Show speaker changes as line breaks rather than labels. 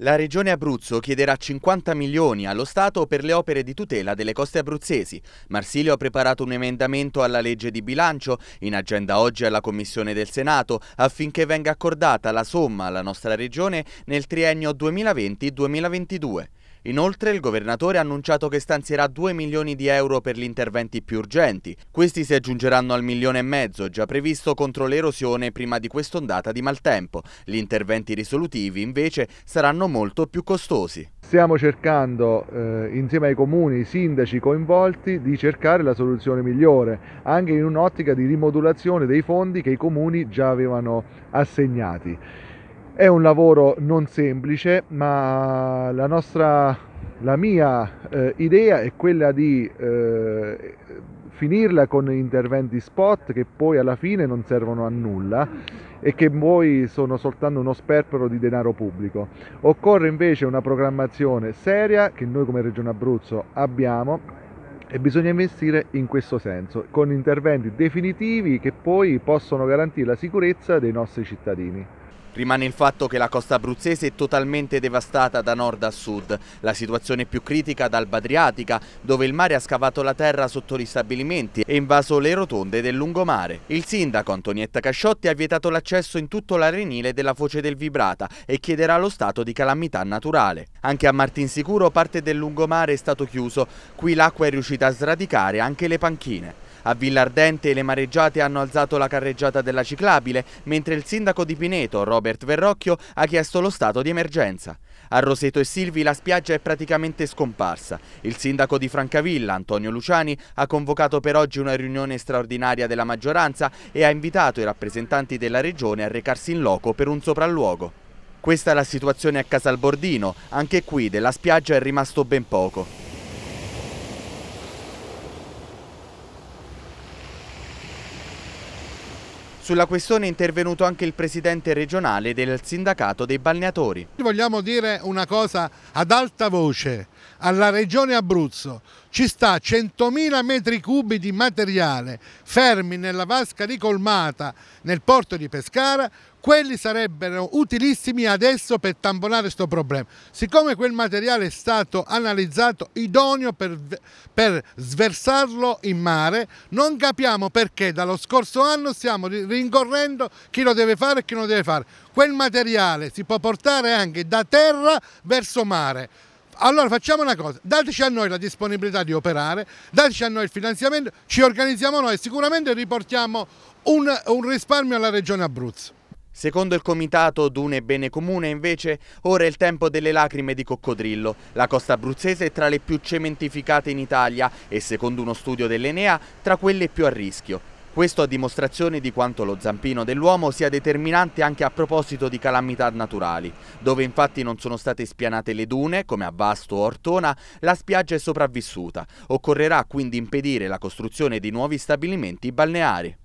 La regione Abruzzo chiederà 50 milioni allo Stato per le opere di tutela delle coste abruzzesi. Marsilio ha preparato un emendamento alla legge di bilancio, in agenda oggi alla Commissione del Senato, affinché venga accordata la somma alla nostra regione nel triennio 2020-2022. Inoltre il governatore ha annunciato che stanzierà 2 milioni di euro per gli interventi più urgenti. Questi si aggiungeranno al milione e mezzo già previsto contro l'erosione prima di quest'ondata di maltempo. Gli interventi risolutivi invece saranno molto più costosi.
Stiamo cercando eh, insieme ai comuni, ai sindaci coinvolti di cercare la soluzione migliore, anche in un'ottica di rimodulazione dei fondi che i comuni già avevano assegnati. È un lavoro non semplice, ma la, nostra, la mia eh, idea è quella di eh, finirla con interventi spot che poi alla fine non servono a nulla e che poi sono soltanto uno sperpero di denaro pubblico. Occorre invece una programmazione seria che noi come Regione Abruzzo abbiamo e bisogna investire in questo senso, con interventi definitivi che poi possono garantire la sicurezza dei nostri cittadini.
Rimane il fatto che la costa abruzzese è totalmente devastata da nord a sud. La situazione più critica dal Badriatica, dove il mare ha scavato la terra sotto gli stabilimenti e invaso le rotonde del lungomare. Il sindaco Antonietta Casciotti ha vietato l'accesso in tutto l'arenile della foce del Vibrata e chiederà lo stato di calamità naturale. Anche a Martinsicuro parte del lungomare è stato chiuso. Qui l'acqua è riuscita a sradicare anche le panchine. A Villardente le mareggiate hanno alzato la carreggiata della ciclabile, mentre il sindaco di Pineto, Robert Verrocchio, ha chiesto lo stato di emergenza. A Roseto e Silvi la spiaggia è praticamente scomparsa. Il sindaco di Francavilla, Antonio Luciani, ha convocato per oggi una riunione straordinaria della maggioranza e ha invitato i rappresentanti della regione a recarsi in loco per un sopralluogo. Questa è la situazione a Casalbordino, anche qui della spiaggia è rimasto ben poco. Sulla questione è intervenuto anche il presidente regionale del sindacato dei balneatori.
Vogliamo dire una cosa ad alta voce alla regione Abruzzo. Ci sta 100.000 metri cubi di materiale fermi nella vasca ricolmata nel porto di Pescara quelli sarebbero utilissimi adesso per tamponare questo problema. Siccome quel materiale è stato analizzato idoneo per, per, sversarlo in mare, non capiamo perché dallo scorso anno stiamo rincorrendo chi lo deve fare e chi non lo deve fare. Quel materiale si può portare anche da terra verso mare. Allora facciamo una cosa, dateci a noi la disponibilità di operare, dateci a noi il finanziamento, ci organizziamo noi e sicuramente riportiamo un, un
risparmio alla Regione Abruzzo. Secondo il comitato Dune Bene Comune, invece, ora è il tempo delle lacrime di coccodrillo. La costa abruzzese è tra le più cementificate in Italia e, secondo uno studio dell'Enea, tra quelle più a rischio. Questo a dimostrazione di quanto lo zampino dell'uomo sia determinante anche a proposito di calamità naturali, dove infatti non sono state spianate le dune, come a Vasto o Ortona, la spiaggia è sopravvissuta. Occorrerà quindi impedire la costruzione di nuovi stabilimenti balneari.